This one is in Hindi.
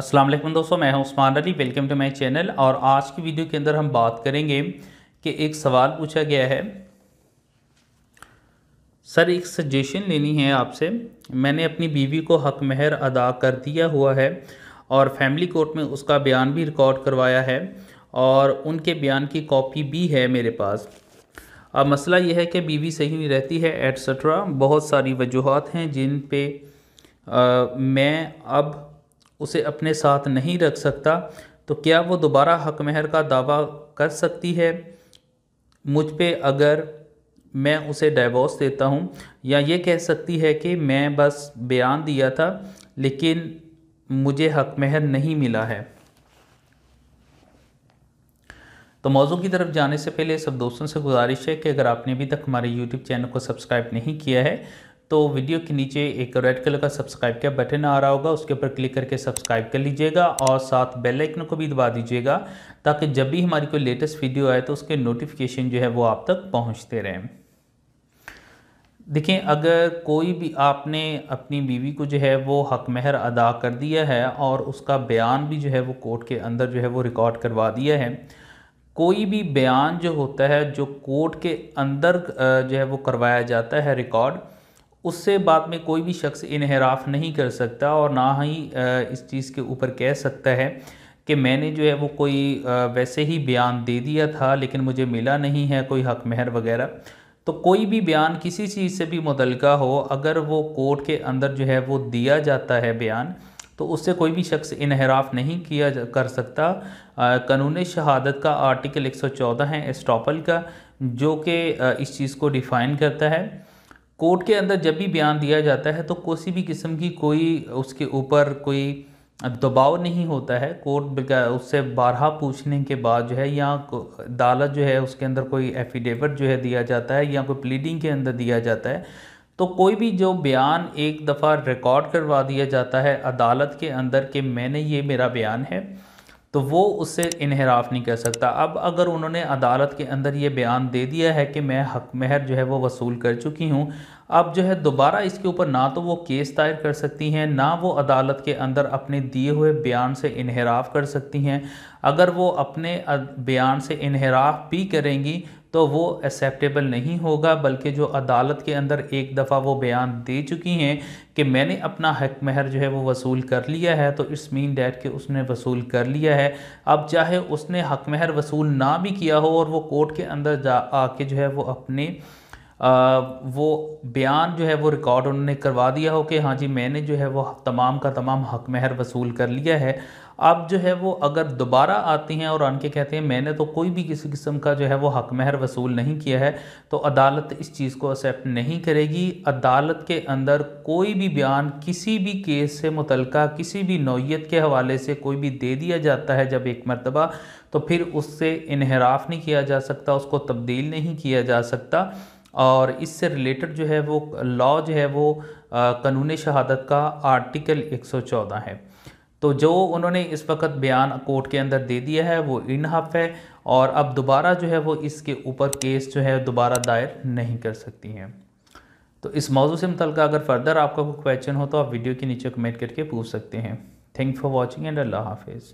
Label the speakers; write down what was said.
Speaker 1: अस्सलाम वालेकुम दोस्तों मैं हूं Usman Ali welcome to my channel और आज की वीडियो के अंदर हम बात करेंगे कि एक सवाल पूछा गया है सर एक सजेशन लेनी है आपसे मैंने अपनी बीवी को हक महर अदा कर दिया हुआ है और फैमिली कोर्ट में उसका बयान भी रिकॉर्ड करवाया है और उनके बयान की कॉपी भी है मेरे पास अब मसला यह है कि बीवी सही नहीं रहती है एट्सट्रा बहुत सारी वजूहत हैं जिन पे आ, मैं अब उसे अपने साथ नहीं रख सकता तो क्या वो दोबारा हक महर का दावा कर सकती है मुझ पर अगर मैं उसे डाइवोर्स देता हूँ या ये कह सकती है कि मैं बस बयान दिया था लेकिन मुझे हक महर नहीं मिला है तो मौजू की तरफ जाने से पहले सब दोस्तों से गुजारिश है कि अगर आपने अभी तक हमारे यूट्यूब चैनल को सब्सक्राइब नहीं किया है तो वीडियो के नीचे एक रेड कलर का सब्सक्राइब का बटन आ रहा होगा उसके ऊपर क्लिक करके सब्सक्राइब कर लीजिएगा और साथ बेल आइकन को भी दबा दीजिएगा ताकि जब भी हमारी कोई लेटेस्ट वीडियो आए तो उसके नोटिफिकेशन जो है वो आप तक पहुँचते रहें देखें अगर कोई भी आपने अपनी बीवी को जो है वो हक महर अदा कर दिया है और उसका बयान भी जो है वो कोर्ट के अंदर जो है वो रिकॉर्ड करवा दिया है कोई भी बयान जो होता है जो कोर्ट के अंदर जो है वो करवाया जाता है रिकॉर्ड उससे बाद में कोई भी शख्स इनहराफ नहीं कर सकता और ना ही इस चीज़ के ऊपर कह सकता है कि मैंने जो है वो कोई वैसे ही बयान दे दिया था लेकिन मुझे मिला नहीं है कोई हक महर वगैरह तो कोई भी बयान किसी चीज़ से भी मुतलका हो अगर वो कोर्ट के अंदर जो है वो दिया जाता है बयान तो उससे कोई भी शख्स इनहराफ नहीं किया कर सकता कानून शहादत का आर्टिकल 114 है एस्टॉपल का जो कि इस चीज़ को डिफ़ाइन करता है कोर्ट के अंदर जब भी बयान दिया जाता है तो किसी भी किस्म की कोई उसके ऊपर कोई दबाव नहीं होता है कोर्ट उससे बारहा पूछने के बाद जो है या अदालत जो है उसके अंदर कोई एफिडेविट जो है दिया जाता है या कोई प्लीडिंग के अंदर दिया जाता है तो कोई भी जो बयान एक दफ़ा रिकॉर्ड करवा दिया जाता है अदालत के अंदर कि मैंने ये मेरा बयान है तो वो उससे इनहराफ नहीं कर सकता अब अगर उन्होंने अदालत के अंदर ये बयान दे दिया है कि मैं हक महर जो है वो वसूल कर चुकी हूँ अब जो है दोबारा इसके ऊपर ना तो वो केस दायर कर सकती हैं ना वो अदालत के अंदर अपने दिए हुए बयान से इनहराफ कर सकती हैं अगर वो अपने बयान से इनहराफ भी करेंगी तो वो एक्सेप्टेबल नहीं होगा बल्कि जो अदालत के अंदर एक दफ़ा वो बयान दे चुकी हैं कि मैंने अपना हक महर जो है वो वसूल कर लिया है तो इट्स मीन डैट कि उसने वसूल कर लिया है अब चाहे उसने हक महर वसूल ना भी किया हो और वो कोर्ट के अंदर जा आके जो है वो अपने वो बयान जो है वो रिकॉर्ड उन्होंने करवा दिया हो कि हाँ जी मैंने जो है वो तमाम का तमाम हक महर वसूल कर लिया है अब जो है वो अगर दोबारा आती हैं और आके कहते हैं मैंने तो कोई भी किसी किस्म का जो है वो हक महर वसूल नहीं किया है तो अदालत इस चीज़ को एक्सेप्ट नहीं करेगी अदालत के अंदर कोई भी बयान किसी भी केस से मुतलका किसी भी नौीयत के हवाले से कोई भी दे दिया जाता है जब एक मरतबा तो फिर उससे इनहराफ नहीं किया जा सकता उसको तब्दील नहीं किया जा सकता और इससे रिलेटेड जो है वो लॉ जो है वो कानून शहादत का आर्टिकल 114 है तो जो उन्होंने इस वक्त बयान कोर्ट के अंदर दे दिया है वो इन हफ है और अब दोबारा जो है वो इसके ऊपर केस जो है दोबारा दायर नहीं कर सकती हैं तो इस मौजू से मुतल अगर फर्दर आपका कोई क्वेश्चन हो तो आप वीडियो के नीचे कमेंट करके पूछ सकते हैं थैंक फॉर वॉचिंग एंड अल्लाह हाफिज़